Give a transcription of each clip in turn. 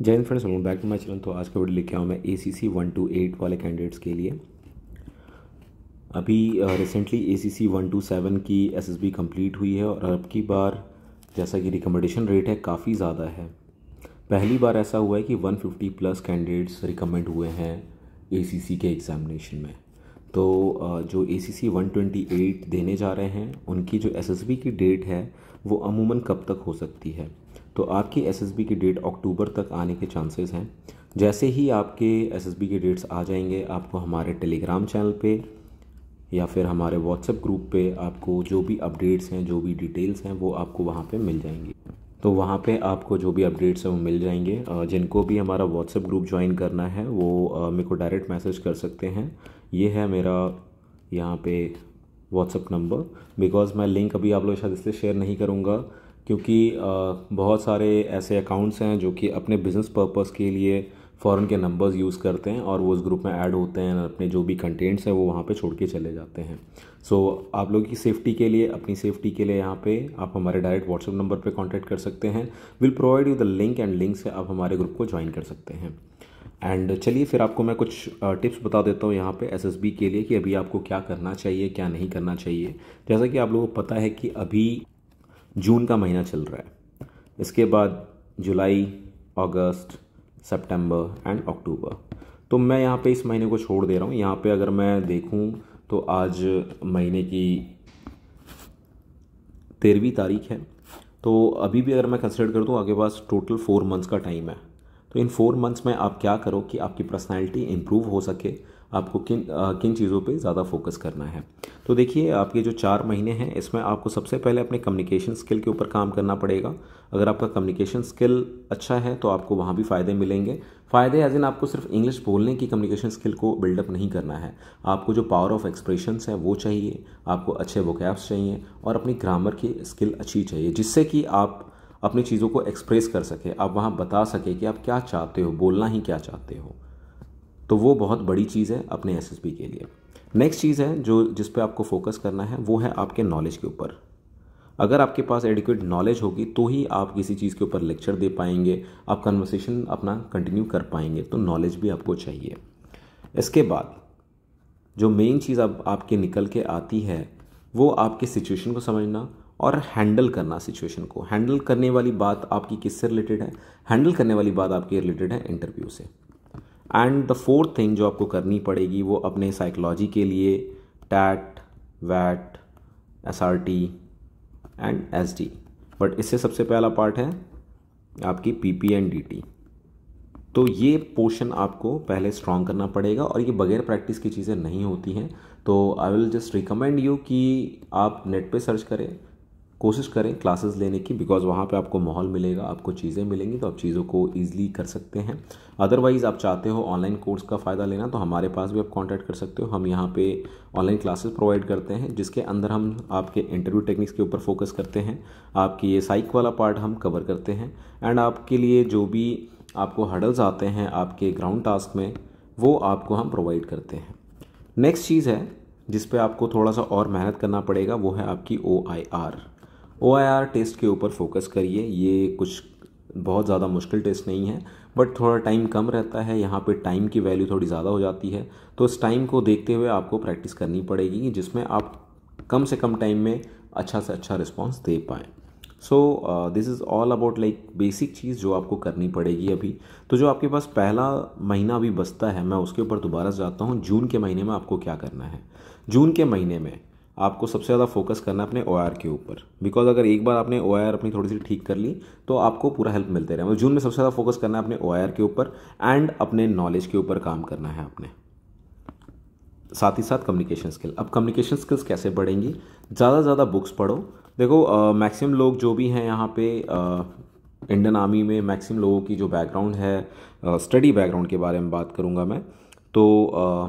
जय हिंद friends welcome back to my channel तो आज का वीडियो लेके हूँ मैं A C C one two eight वाले कैंडिडेट्स के लिए अभी recently A C C one two seven की एस एस बी कम्प्लीट हुई है और अब की बार जैसा कि रिकमेंडेशन रेट है काफ़ी ज़्यादा है पहली बार ऐसा हुआ है कि one fifty plus candidates recommend हुए हैं ए सी सी के एग्ज़ामिनेशन में तो जो A C C one twenty eight देने जा रहे हैं उनकी जो एस एस बी की डेट है वो अमूमन कब तक हो सकती है तो आपकी एसएसबी की डेट अक्टूबर तक आने के चांसेस हैं जैसे ही आपके एसएसबी के डेट्स आ जाएंगे आपको हमारे टेलीग्राम चैनल पे या फिर हमारे व्हाट्सएप ग्रुप पे आपको जो भी अपडेट्स हैं जो भी डिटेल्स हैं वो आपको वहाँ पे मिल जाएंगी तो वहाँ पे आपको जो भी अपडेट्स हैं वो मिल जाएंगे जिनको भी हमारा व्हाट्सएप ग्रुप ज्वाइन करना है वो मेरे को डायरेक्ट मैसेज कर सकते हैं ये है मेरा यहाँ पे व्हाट्सएप नंबर बिकॉज़ मैं लिंक अभी आप लोग शायद इससे शेयर नहीं करूँगा क्योंकि बहुत सारे ऐसे अकाउंट्स हैं जो कि अपने बिज़नेस पर्पस के लिए फ़ौरन के नंबर्स यूज़ करते हैं और वो उस ग्रुप में ऐड होते हैं अपने जो भी कंटेंट्स हैं वो वहाँ पे छोड़ के चले जाते हैं सो so, आप लोगों की सेफ़्टी के लिए अपनी सेफ़्टी के लिए यहाँ पे आप हमारे डायरेक्ट व्हाट्सअप नंबर पे कांटेक्ट कर सकते हैं will provide you the link and link से आप हमारे ग्रुप को ज्वाइन कर सकते हैं एंड चलिए फिर आपको मैं कुछ टिप्स बता देता हूँ यहाँ पे एसएसबी के लिए कि अभी आपको क्या करना चाहिए क्या नहीं करना चाहिए जैसा कि आप लोगों को पता है कि अभी जून का महीना चल रहा है इसके बाद जुलाई अगस्त सितंबर एंड अक्टूबर तो मैं यहाँ पे इस महीने को छोड़ दे रहा हूँ यहाँ पे अगर मैं देखूँ तो आज महीने की तेरहवीं तारीख है तो अभी भी अगर मैं कंसिडर कर दूँ आपके पास टोटल फोर मंथ्स का टाइम है तो इन फोर मंथ्स में आप क्या करो कि आपकी पर्सनैलिटी इम्प्रूव हो सके आपको किन आ, किन चीज़ों पे ज़्यादा फोकस करना है तो देखिए आपके जो चार महीने हैं इसमें आपको सबसे पहले अपने कम्युनिकेशन स्किल के ऊपर काम करना पड़ेगा अगर आपका कम्युनिकेशन स्किल अच्छा है तो आपको वहाँ भी फ़ायदे मिलेंगे फ़ायदे एज इन आपको सिर्फ इंग्लिश बोलने की कम्युनिकेशन स्किल को बिल्डअप नहीं करना है आपको जो पावर ऑफ एक्सप्रेशंस है वो चाहिए आपको अच्छे वोकैब्स चाहिए और अपनी ग्रामर की स्किल अच्छी चाहिए जिससे कि आप अपनी चीज़ों को एक्सप्रेस कर सकें आप वहाँ बता सकें कि आप क्या चाहते हो बोलना ही क्या चाहते हो तो वो बहुत बड़ी चीज़ है अपने एस के लिए नेक्स्ट चीज़ है जो जिस पर आपको फोकस करना है वो है आपके नॉलेज के ऊपर अगर आपके पास एडिक्यूट नॉलेज होगी तो ही आप किसी चीज़ के ऊपर लेक्चर दे पाएंगे आप कन्वर्सेशन अपना कंटिन्यू कर पाएंगे तो नॉलेज भी आपको चाहिए इसके बाद जो मेन चीज़ अब आप, आपके निकल के आती है वो आपके सिचुएशन को समझना और हैंडल करना सिचुएशन को हैंडल करने वाली बात आपकी किससे रिलेटेड है हैंडल करने वाली बात आपकी रिलेटेड है इंटरव्यू से एंड द फोर्थ थिंग जो आपको करनी पड़ेगी वो अपने साइकोलॉजी के लिए टैट वैट S R T and S D but इससे सबसे पहला पार्ट है आपकी P P and D T तो ये पोर्शन आपको पहले स्ट्रॉन्ग करना पड़ेगा और ये बगैर प्रैक्टिस की चीज़ें नहीं होती हैं तो I will just recommend you कि आप नेट पे सर्च करें कोशिश करें क्लासेस लेने की बिकॉज़ वहाँ पे आपको माहौल मिलेगा आपको चीज़ें मिलेंगी तो आप चीज़ों को ईजिली कर सकते हैं अदरवाइज़ आप चाहते हो ऑनलाइन कोर्स का फ़ायदा लेना तो हमारे पास भी आप कांटेक्ट कर सकते हो हम यहाँ पे ऑनलाइन क्लासेस प्रोवाइड करते हैं जिसके अंदर हम आपके इंटरव्यू टेक्निक्स के ऊपर फोकस करते हैं आपकी ये साइक वाला पार्ट हम कवर करते हैं एंड आपके लिए जो भी आपको हर्डल्स आते हैं आपके ग्राउंड टास्क में वो आपको हम प्रोवाइड करते हैं नेक्स्ट चीज़ है जिस पे आपको थोड़ा सा और मेहनत करना पड़ेगा वो है आपकी ओ आई आर ओ टेस्ट के ऊपर फोकस करिए ये कुछ बहुत ज़्यादा मुश्किल टेस्ट नहीं है बट थोड़ा टाइम कम रहता है यहाँ पे टाइम की वैल्यू थोड़ी ज़्यादा हो जाती है तो इस टाइम को देखते हुए आपको प्रैक्टिस करनी पड़ेगी जिसमें आप कम से कम टाइम में अच्छा से अच्छा रिस्पॉन्स दे पाएँ so this is all about like basic चीज़ जो आपको करनी पड़ेगी अभी तो जो आपके पास पहला महीना अभी बचता है मैं उसके ऊपर दोबारा जाता हूँ जून के महीने में आपको क्या करना है जून के महीने में आपको सबसे ज़्यादा फोकस करना है अपने ओ के ऊपर बिकॉज अगर एक बार आपने ओ अपनी थोड़ी सी ठीक कर ली तो आपको पूरा हेल्प मिलते रहे जून में सबसे ज़्यादा फोकस करना है अपने ओ के ऊपर एंड अपने नॉलेज के ऊपर काम करना है आपने साथ ही साथ कम्युनिकेशन स्किल अब कम्युनिकेशन स्किल्स कैसे बढ़ेंगी ज़्यादा से ज़्यादा बुक्स पढ़ो देखो मैक्सिमम लोग जो भी हैं यहाँ पे इंडियन आर्मी में मैक्सिमम लोगों की जो बैकग्राउंड है स्टडी बैकग्राउंड के बारे में बात करूँगा मैं तो आ,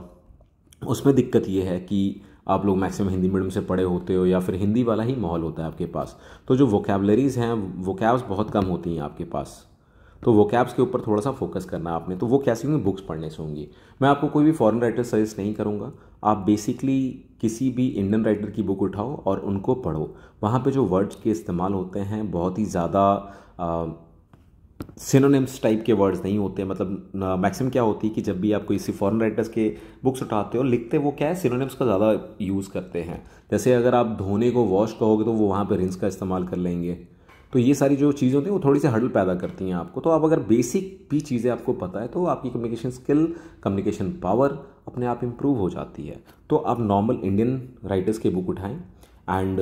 उसमें दिक्कत ये है कि आप लोग मैक्सिमम हिंदी मीडियम से पढ़े होते हो या फिर हिंदी वाला ही माहौल होता है आपके पास तो जो वोकेबलरीज हैं कैब्स बहुत कम होती हैं आपके पास तो वो कैब्स के ऊपर थोड़ा सा फोकस करना आपने तो वो कैसी होंगी बुक्स पढ़ने से होंगी मैं आपको कोई भी फॉरेन राइटर सजेस्ट नहीं करूँगा आप बेसिकली किसी भी इंडियन राइटर की बुक उठाओ और उनको पढ़ो वहाँ पे जो वर्ड्स के इस्तेमाल होते हैं बहुत ही ज़्यादा सिनोनिम्स टाइप के वर्ड्स नहीं होते मतलब मैक्सिम क्या होती है कि जब भी आप कोई किसी फॉरेन राइटर्स के बुक्स उठाते हो लिखते वो क्या है सिनोनिम्स का ज़्यादा यूज़ करते हैं जैसे अगर आप धोने को वॉश कहोगे तो वो वहाँ पर रिंस का इस्तेमाल कर लेंगे तो ये सारी जो चीज़ें होती हैं वो थोड़ी सी हडल पैदा करती हैं आपको तो आप अगर बेसिक भी चीज़ें आपको पता है तो आपकी कम्युनिकेशन स्किल कम्युनिकेशन पावर अपने आप इम्प्रूव हो जाती है तो आप नॉर्मल इंडियन राइटर्स की बुक उठाएं एंड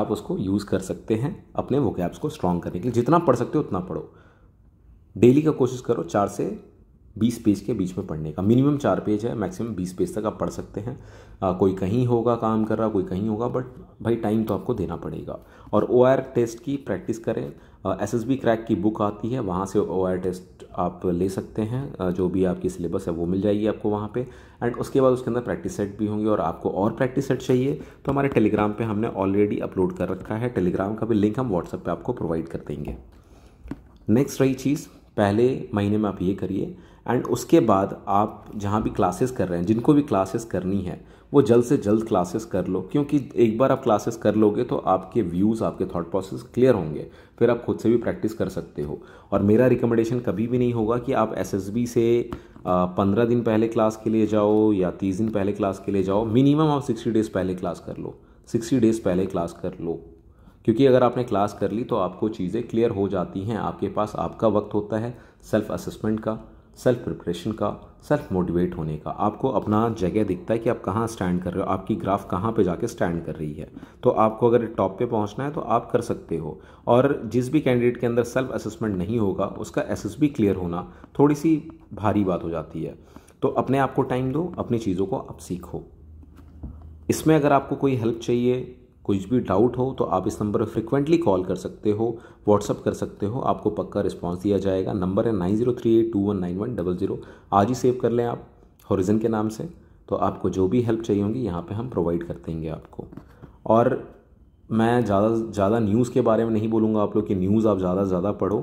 आप उसको यूज़ कर सकते हैं अपने वो को स्ट्रॉन्ग करने के लिए जितना पढ़ सकते हो उतना पढ़ो डेली का कोशिश करो चार से बीस पेज के बीच में पढ़ने का मिनिमम चार पेज है मैक्सिमम बीस पेज तक आप पढ़ सकते हैं आ, कोई कहीं होगा काम कर रहा कोई कहीं होगा बट भाई टाइम तो आपको देना पड़ेगा और ओ टेस्ट की प्रैक्टिस करें एस एस बी क्रैक की बुक आती है वहाँ से ओ टेस्ट आप ले सकते हैं जो भी आपकी सिलेबस है वो मिल जाएगी आपको वहाँ पर एंड उसके बाद उसके अंदर प्रैक्टिस सेट भी होंगे और आपको और प्रैक्टिस सेट चाहिए तो हमारे टेलीग्राम पर हमने ऑलरेडी अपलोड कर रखा है टेलीग्राम का भी लिंक हम व्हाट्सएप पर आपको प्रोवाइड कर देंगे नेक्स्ट रही चीज़ पहले महीने में आप ये करिए एंड उसके बाद आप जहाँ भी क्लासेस कर रहे हैं जिनको भी क्लासेस करनी है वो जल्द से जल्द क्लासेस कर लो क्योंकि एक बार आप क्लासेस कर लोगे तो आपके व्यूज़ आपके थॉट प्रोसेस क्लियर होंगे फिर आप खुद से भी प्रैक्टिस कर सकते हो और मेरा रिकमेंडेशन कभी भी नहीं होगा कि आप एस से पंद्रह दिन पहले क्लास के लिए जाओ या तीस दिन पहले क्लास के लिए जाओ मिनिमम आप सिक्सटी डेज़ पहले क्लास कर लो सिक्सटी डेज़ पहले क्लास कर लो क्योंकि अगर आपने क्लास कर ली तो आपको चीज़ें क्लियर हो जाती हैं आपके पास आपका वक्त होता है सेल्फ असेसमेंट का सेल्फ प्रिपरेशन का सेल्फ मोटिवेट होने का आपको अपना जगह दिखता है कि आप कहाँ स्टैंड कर रहे हो आपकी ग्राफ कहाँ पे जाके स्टैंड कर रही है तो आपको अगर टॉप पे पहुँचना है तो आप कर सकते हो और जिस भी कैंडिडेट के अंदर सेल्फ असेसमेंट नहीं होगा उसका एस क्लियर होना थोड़ी सी भारी बात हो जाती है तो अपने आप को टाइम दो अपनी चीज़ों को आप सीखो इसमें अगर आपको कोई हेल्प चाहिए कुछ भी डाउट हो तो आप इस नंबर पर फ्रिक्वेंटली कॉल कर सकते हो व्हाट्सअप कर सकते हो आपको पक्का रिस्पॉन्स दिया जाएगा नंबर है nine zero three eight two one nine one double zero आज ही सेव कर लें आप हॉरिजन के नाम से तो आपको जो भी हेल्प चाहिए होंगी यहाँ पे हम प्रोवाइड कर देंगे आपको और मैं ज़्यादा ज़्यादा न्यूज़ के बारे में नहीं बोलूँगा आप लोग कि न्यूज़ आप ज़्यादा से ज़्यादा पढ़ो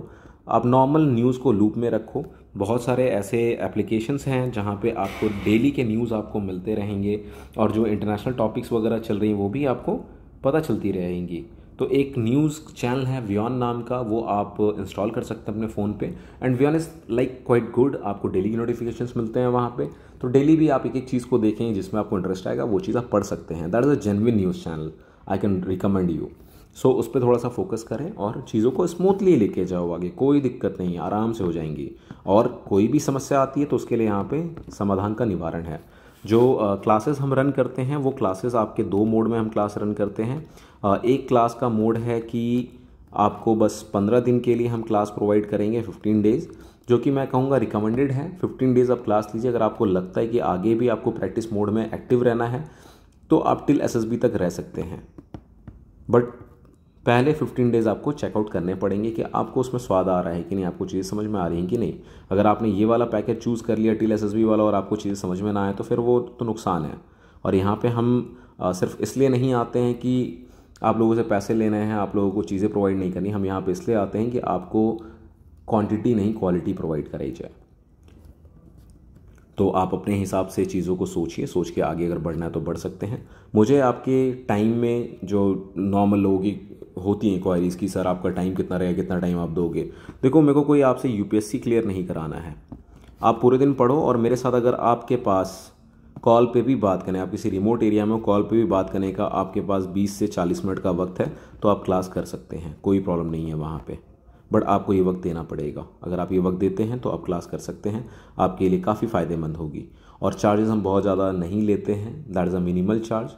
आप नॉर्मल न्यूज़ को लूप में रखो बहुत सारे ऐसे एप्लीकेशंस हैं जहाँ पे आपको डेली के न्यूज़ आपको मिलते रहेंगे और जो इंटरनेशनल टॉपिक्स वगैरह चल रही हैं वो भी आपको पता चलती रहेंगी तो एक न्यूज़ चैनल है वियन नाम का वो आप इंस्टॉल कर सकते हैं अपने फ़ोन पे एंड वियन इज़ लाइक क्वाइट गुड आपको डेली की नोटिफिकेशन मिलते हैं वहाँ पे तो डेली भी आप एक एक चीज़ को देखें जिसमें आपको इंटरेस्ट आएगा वो चीज़ आप पढ़ सकते हैं that is a genuine news channel I can recommend you so उस पर थोड़ा सा फोकस करें और चीज़ों को स्मूथली लेके जाओ आगे कोई दिक्कत नहीं आराम से हो जाएंगी और कोई भी समस्या आती है तो उसके लिए यहाँ पे समाधान का निवारण है जो क्लासेस हम रन करते हैं वो क्लासेस आपके दो मोड में हम क्लास रन करते हैं एक क्लास का मोड है कि आपको बस पंद्रह दिन के लिए हम क्लास प्रोवाइड करेंगे फिफ्टीन डेज़ जो कि मैं कहूँगा रिकमेंडेड है फिफ्टीन डेज़ आप क्लास लीजिए अगर आपको लगता है कि आगे भी आपको प्रैक्टिस मोड में एक्टिव रहना है तो आप टिल एसएसबी तक रह सकते हैं बट पहले 15 डेज़ आपको चेकआउट करने पड़ेंगे कि आपको उसमें स्वाद आ रहा है कि नहीं आपको चीज़ें समझ में आ रही हैं कि नहीं अगर आपने ये वाला पैकेज चूज़ कर लिया टील एस वाला और आपको चीज़ें समझ में ना आए तो फिर वो तो नुकसान है और यहाँ पर हम आ, सिर्फ इसलिए नहीं आते हैं कि आप लोगों से पैसे लेने हैं आप लोगों को चीज़ें प्रोवाइड नहीं करनी हम यहाँ पर इसलिए आते हैं कि आपको क्वान्टिटी नहीं क्वालिटी प्रोवाइड कराई जाए तो आप अपने हिसाब से चीज़ों को सोचिए सोच के आगे अगर बढ़ना है तो बढ़ सकते हैं मुझे आपके टाइम में जो नॉर्मल लोगों की होती हैं इंक्वायरीज़ की सर आपका टाइम कितना रहेगा कितना टाइम आप दोगे देखो मेरे को कोई आपसे यू क्लियर नहीं कराना है आप पूरे दिन पढ़ो और मेरे साथ अगर आपके पास कॉल पे भी बात करें आप किसी रिमोट एरिया में कॉल पे भी बात करने का आपके पास 20 से 40 मिनट का वक्त है तो आप क्लास कर सकते हैं कोई प्रॉब्लम नहीं है वहाँ पे बट आपको ये वक्त देना पड़ेगा अगर आप ये वक्त देते हैं तो आप क्लास कर सकते हैं आपके लिए काफ़ी फ़ायदेमंद होगी और चार्जेस हम बहुत ज़्यादा नहीं लेते हैं that is a minimal charge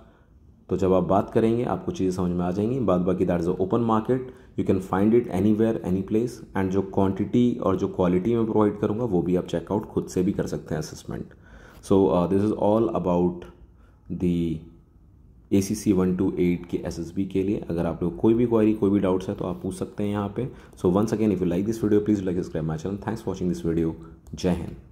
तो जब आप बात करेंगे आपको चीज़ें समझ में आ जाएंगी बाद बाकी that is a open market you can find it anywhere any place and जो क्वांटिटी और जो क्वालिटी मैं प्रोवाइड करूँगा वो भी आप चेकआउट खुद से भी कर सकते हैं assessment so this is all about the A C C one two eight के एस एस बी के लिए अगर आप लोग कोई भी क्वारी कोई भी डाउट्स है तो आप पूछ सकते हैं यहाँ पे so once again if you like this video please like subscribe my channel thanks for watching this video जय हिंद